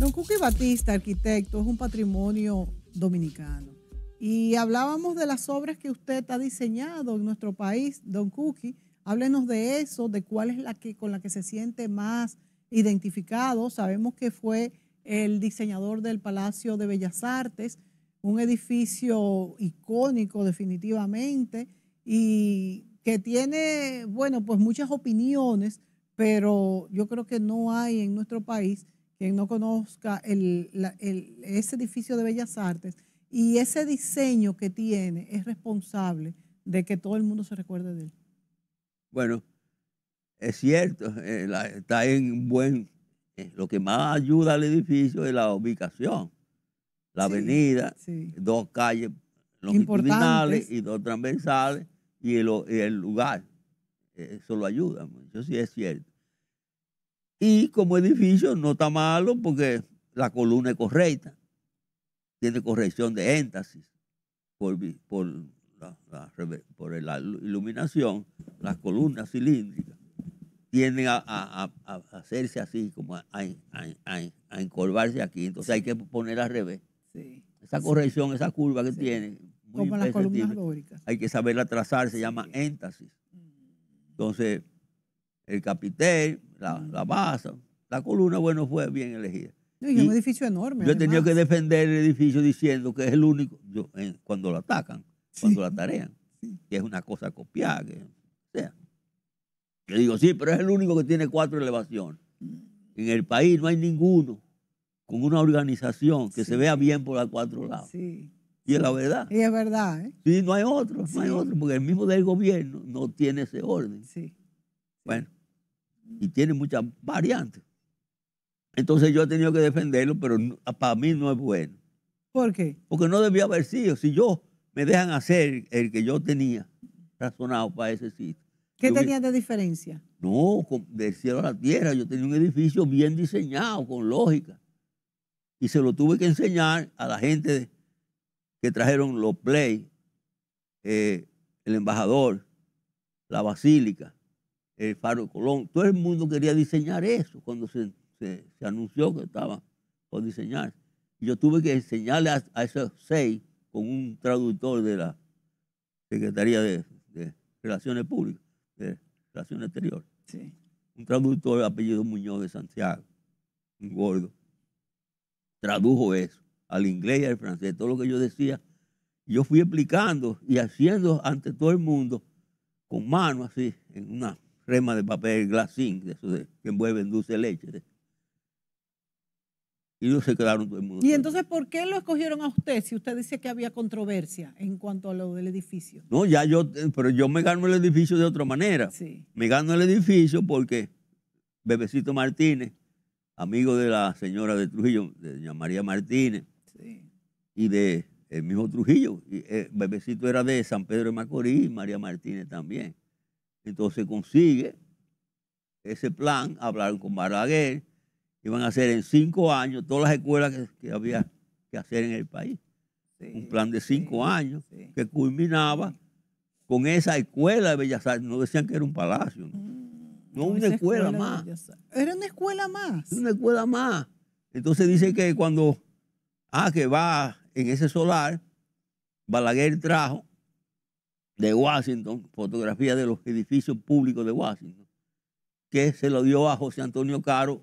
Don Cuqui Batista, arquitecto, es un patrimonio dominicano. Y hablábamos de las obras que usted ha diseñado en nuestro país, Don Cookie. Háblenos de eso, de cuál es la que con la que se siente más identificado. Sabemos que fue el diseñador del Palacio de Bellas Artes, un edificio icónico definitivamente y que tiene, bueno, pues muchas opiniones, pero yo creo que no hay en nuestro país quien no conozca ese edificio de Bellas Artes y ese diseño que tiene es responsable de que todo el mundo se recuerde de él. Bueno, es cierto, eh, está en buen, eh, lo que más ayuda al edificio es la ubicación, la avenida, dos calles longitudinales y dos transversales y el, el lugar, eso lo ayuda, eso sí es cierto. Y como edificio no está malo porque la columna es correcta. Tiene corrección de énfasis por, por, la, iluminación. Las columnas cilíndricas tienden a, hacerse así, como a, a, encorvarse aquí. Entonces hay que poner al revés. Esa corrección, esa curva que tiene. como las columnas lóricas. Hay que saberla trazar, se llama éntasis. Mm. Entonces, el capitel la, base, la columna, bueno, fue bien elegida. y, es un edificio enorme. Yo he tenido que defender el edificio diciendo que es el único, cuando lo atacan, cuando la lo que es una cosa copiada, que sea. Yo digo, sí, pero es el único que tiene cuatro elevaciones. Mm. En el país no hay ninguno con una organización que se vea bien por los cuatro lados. Y es la verdad. Y es verdad. ¿eh? Sí, no hay otro, no hay otro, porque el mismo del gobierno no tiene ese orden. Sí. Bueno y tiene muchas variantes. Entonces yo he tenido que defenderlo, pero para mí no es bueno. ¿Por qué? Porque no debía haber sido. Si yo me dejan hacer el que yo tenía razonado para ese sitio. ¿Qué tenía de diferencia? No, del cielo a la tierra. Yo tenía un edificio bien diseñado, con lógica. Y se lo tuve que enseñar a la gente que trajeron los play, eh, el embajador, la basílica, el Faro Colón. Todo el mundo quería diseñar eso cuando se, anunció que estaba por diseñar. yo tuve que enseñarle a, esos seis con un traductor de la Secretaría de, Relaciones Públicas, de Relaciones Exteriores. Un traductor de apellido Muñoz de Santiago, un gordo. Tradujo eso al inglés y al francés, todo lo que yo decía. Yo fui explicando y haciendo ante todo el mundo con mano así, en una crema de papel glacín, de, de que envuelven dulce leche. Y no se quedaron todo el mundo. ¿Y entonces por qué lo escogieron a usted si usted dice que había controversia en cuanto a lo del edificio? No, ya yo, eh, pero yo me gano el edificio de otra manera. Sí. Me gano el edificio porque Bebecito Martínez, amigo de la señora de Trujillo, de doña María Martínez, y de el mismo Trujillo, eh, Bebecito era de San Pedro de Macorís, María Martínez también. Entonces consigue ese plan, hablaron con que iban a hacer en cinco años todas las escuelas que, había que hacer en el país. un plan de cinco años que culminaba con esa escuela de Bellas Artes. No decían que era un palacio, no, mm, una escuela, más. Era una escuela más. Una escuela más. Entonces dice que cuando, ah, que va en ese solar, Balaguer trajo de Washington, fotografía de los edificios públicos de Washington, que se lo dio a José Antonio Caro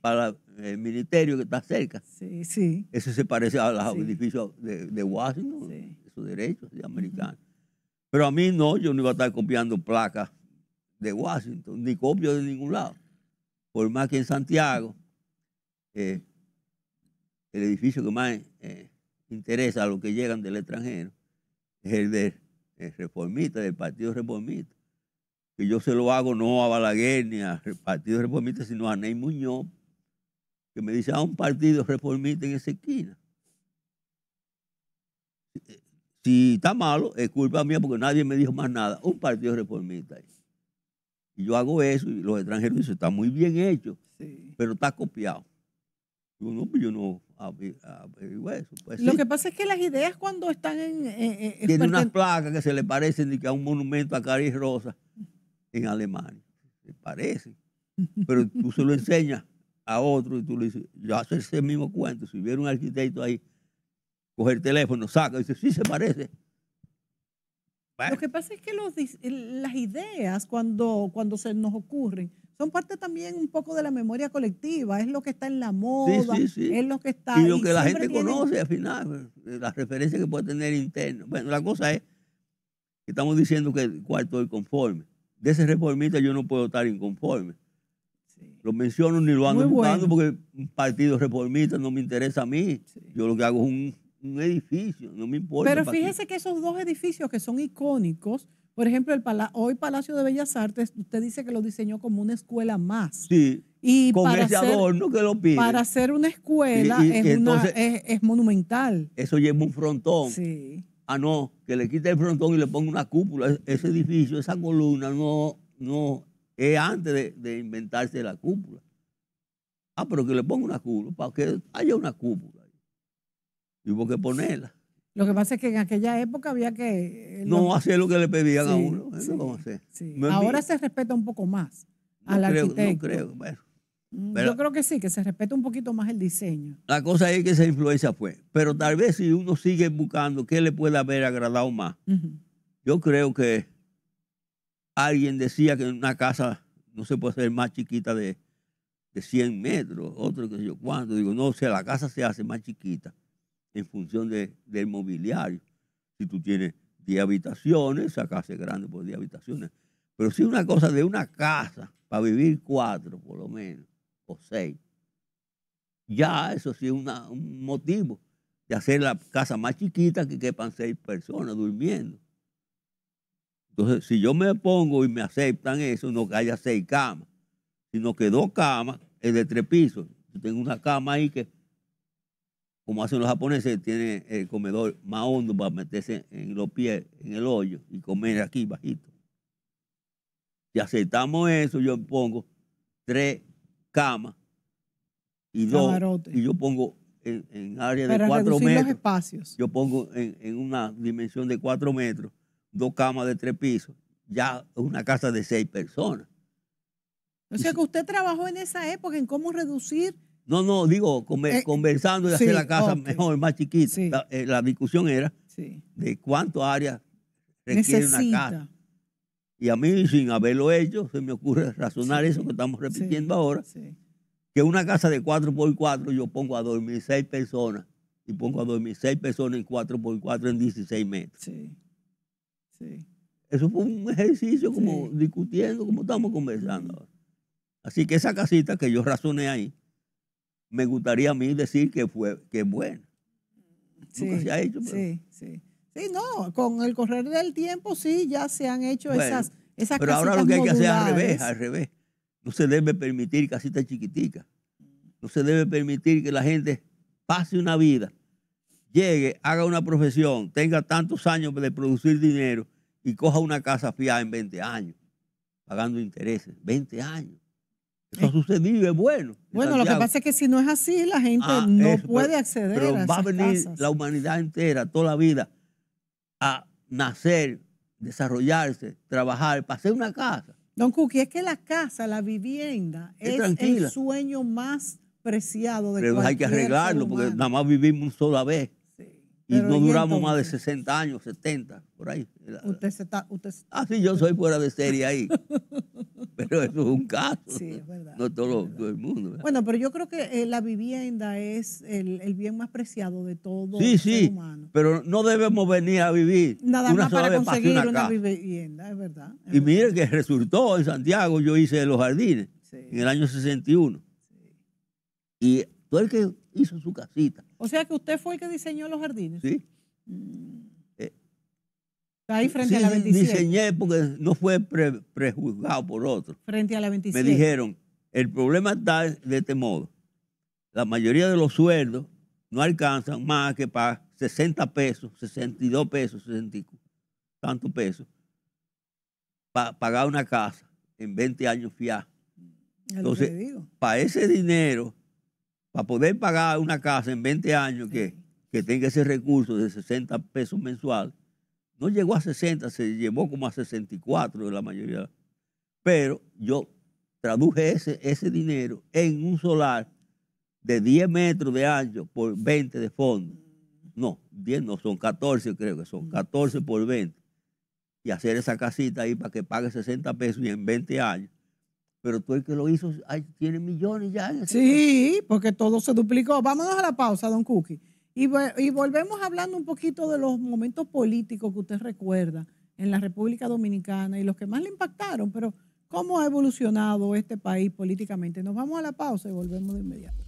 para el ministerio que está cerca. Sí, sí. Eso se parece a los edificios de, Washington, de Sus derechos de americanos. Pero a mí no, yo no iba a estar copiando placas de Washington, ni copio de ningún lado. Por más que en Santiago, eh, el edificio que más eh, interesa a los que llegan del extranjero es el de reformista, del Partido Reformista, que yo se lo hago no a Balaguer ni al Partido Reformista, sino a Ney Muñoz, que me dice, a ah, un partido reformista en esa esquina. Si está malo, es culpa mía porque nadie me dijo más nada. Un partido reformista. Y yo hago eso y los extranjeros dicen, está muy bien hecho, pero está copiado. Pues, yo no, yo no pues, lo que pasa es que las ideas cuando están en... en, Tiene unas placas que se le parecen a un monumento a Caris Rosa en Alemania. Se parece. Pero tú se lo enseñas a otro y tú le dices, yo hago ese mismo cuento. Si hubiera un arquitecto ahí, coge el teléfono, saca y dice, sí se parece. Lo que pasa es que las ideas cuando, cuando se nos ocurren son parte también un poco de la memoria colectiva, es lo que está en la moda, sí, es lo que está... Y lo que la gente conoce al final, eh, las referencias que puede tener interno. Bueno, la cosa es que estamos diciendo que el cuarto es conforme. De ese reformista yo no puedo estar inconforme. Lo menciono ni lo ando buscando porque un partido reformista no me interesa a mí. Yo lo que hago es un un edificio, no me importa. Pero fíjese que esos dos edificios que son icónicos, por ejemplo, el hoy Palacio de Bellas Artes, usted dice que lo diseñó como una escuela más. Sí. Y con ese adorno que lo pide. Para hacer una escuela es, monumental. Eso lleva un frontón. Sí. Ah, no, que le quite el frontón y le ponga una cúpula. E-, ese edificio, esa columna, no, no, es antes de inventarse la cúpula. Ah, pero que le ponga una cúpula, para que haya una cúpula y hubo que ponerla. Lo que pasa es que en aquella época había que... Eh, no hacía hacer lo que le pedían a uno. Ahora se respeta un poco más al No creo, bueno. Mm, yo creo que sí, que se respeta un poquito más el diseño. La cosa es que esa influencia fue. Pero tal vez si uno sigue buscando qué le puede haber agradado más. Yo creo que alguien decía que una casa no se puede hacer más chiquita de, de 100 metros, otro que yo cuánto. Digo, no, o sea, la casa se hace más chiquita en función del mobiliario. Si tú tienes 10 habitaciones, esa casa grande por 10 habitaciones. Pero si una cosa de una casa, para vivir cuatro por lo menos, o seis, ya eso sí es un motivo de hacer la casa más chiquita que quepan seis personas durmiendo. Entonces, si yo me pongo y me aceptan eso, no que haya seis camas, sino que dos camas es de tres pisos. Yo tengo una cama ahí que como hacen los japoneses, tiene el comedor más hondo para meterse en los pies, en el hoyo y comer aquí bajito. Si aceptamos eso, yo pongo tres camas y dos. Y yo pongo en, área de cuatro metros. Los espacios. Yo pongo en, en, una dimensión de cuatro metros dos camas de tres pisos. Ya es una casa de seis personas. O sea que usted trabajó en esa época en cómo reducir no, no, digo, eh, conversando y hacer la casa mejor, más chiquita. Eh, la, discusión era de cuánto área requiere una casa. Y a mí, sin haberlo hecho, se me ocurre razonar eso que estamos repitiendo ahora, que una casa de 4x4 yo pongo a dormir 6 personas y pongo a dormir 6 personas en 4x4 en 16 metros. Sí, Eso fue un ejercicio como discutiendo, como estamos conversando ahora. Así que esa casita que yo razoné ahí, me gustaría a mí decir que fue que es buena. Sí, Nunca se ha hecho. Pero... Sí, sí. Sí, no, con el correr del tiempo sí, ya se han hecho esas, esas Pero ahora lo que hay que hacer es al revés, al revés. No se debe permitir casitas chiquiticas. No se debe permitir que la gente pase una vida, llegue, haga una profesión, tenga tantos años de producir dinero y coja una casa fiada en 20 años, pagando intereses. 20 años. Eso ha sucedido, es bueno. Bueno, lo que pasa es que si no es así, la gente ah, no puede acceder a esas va a venir la humanidad entera, toda la vida, a nacer, desarrollarse, trabajar, para hacer una casa. Don Cookie, es que la casa, la vivienda, es, el sueño más preciado de Pero hay que arreglarlo, porque nada más vivimos una sola vez. Y no duramos más de 60 años, 70, por ahí. Usted se está... Usted Ah, sí, yo soy fuera de serie ahí. pero eso es un caso. Sí, es verdad. No todo, el mundo. Bueno, pero yo creo que eh, la vivienda es el, bien más preciado de todo sí, sí, ser Pero no debemos venir a vivir. Nada más para conseguir una, vivienda, es verdad. y mire que resultó en Santiago, yo hice los jardines en el año 61. Y todo el que hizo su casita. O sea que usted fue el que diseñó los jardines. Sí. Mm. Ahí frente a la 27. Diseñé porque no fue prejuzgado por otro. Frente a la Me dijeron, el problema está de este modo. La mayoría de los sueldos no alcanzan más que para 60 pesos, 62 pesos, 60 tantos pesos, para pagar una casa en 20 años fiar. Entonces, para ese dinero, para poder pagar una casa en 20 años que, que tenga ese recurso de 60 pesos mensual no llegó a 60, se llevó como a 64 de la mayoría. Pero yo traduje ese, dinero en un solar de 10 metros de ancho por 20 de fondo. No, 10 no, son 14 creo que son, 14 por 20. Y hacer esa casita ahí para que pague 60 pesos y en 20 años. Pero tú el que lo hizo ahí tiene millones ya. sí, porque todo se duplicó. Vámonos a la pausa, don Cookie. Y, volvemos hablando un poquito de los momentos políticos que usted recuerda en la República Dominicana y los que más le impactaron, pero cómo ha evolucionado este país políticamente. Nos vamos a la pausa y volvemos de inmediato.